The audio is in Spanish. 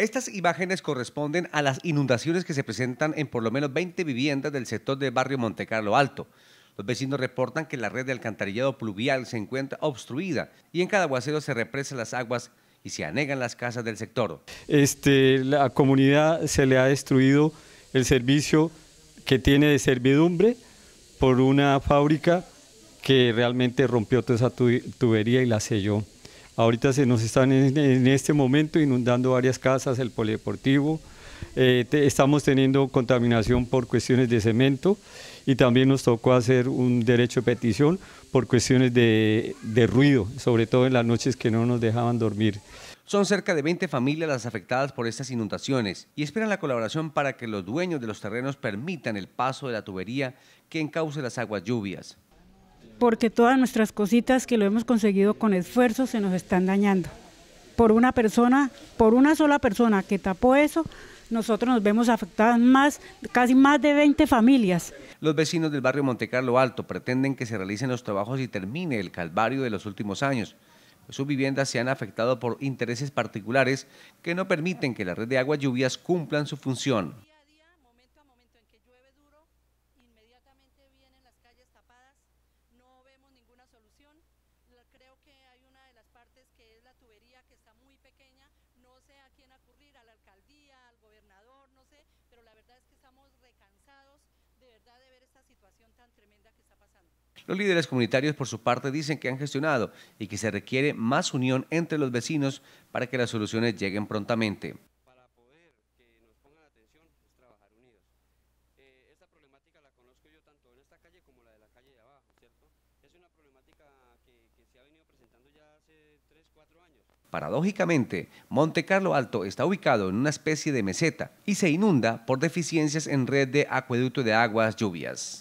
Estas imágenes corresponden a las inundaciones que se presentan en por lo menos 20 viviendas del sector del barrio Montecarlo Alto. Los vecinos reportan que la red de alcantarillado pluvial se encuentra obstruida y en cada aguacero se represan las aguas y se anegan las casas del sector. Este, la comunidad se le ha destruido el servicio que tiene de servidumbre por una fábrica que realmente rompió toda esa tubería y la selló. Ahorita se nos están en, este momento inundando varias casas, el polideportivo. Eh, estamos teniendo contaminación por cuestiones de cemento y también nos tocó hacer un derecho de petición por cuestiones de, de ruido, sobre todo en las noches que no nos dejaban dormir. Son cerca de 20 familias las afectadas por estas inundaciones y esperan la colaboración para que los dueños de los terrenos permitan el paso de la tubería que encauce las aguas lluvias porque todas nuestras cositas que lo hemos conseguido con esfuerzo se nos están dañando. Por una persona, por una sola persona que tapó eso, nosotros nos vemos afectadas más, casi más de 20 familias. Los vecinos del barrio Montecarlo Alto pretenden que se realicen los trabajos y termine el calvario de los últimos años. Sus viviendas se han afectado por intereses particulares que no permiten que la red de aguas lluvias cumplan su función creo que hay una de las partes que es la tubería que está muy pequeña, no sé a quién acudir, a la alcaldía, al gobernador, no sé, pero la verdad es que estamos recansados de ver esta situación tan tremenda que está pasando. Los líderes comunitarios por su parte dicen que han gestionado y que se requiere más unión entre los vecinos para que las soluciones lleguen prontamente. Para poder que nos pongan atención es trabajar unidos. Eh, esta problemática la conozco yo tanto en esta calle como la de la calle de abajo, ¿cierto? Es una problemática Paradójicamente, Monte Carlo Alto está ubicado en una especie de meseta y se inunda por deficiencias en red de acueducto de aguas lluvias.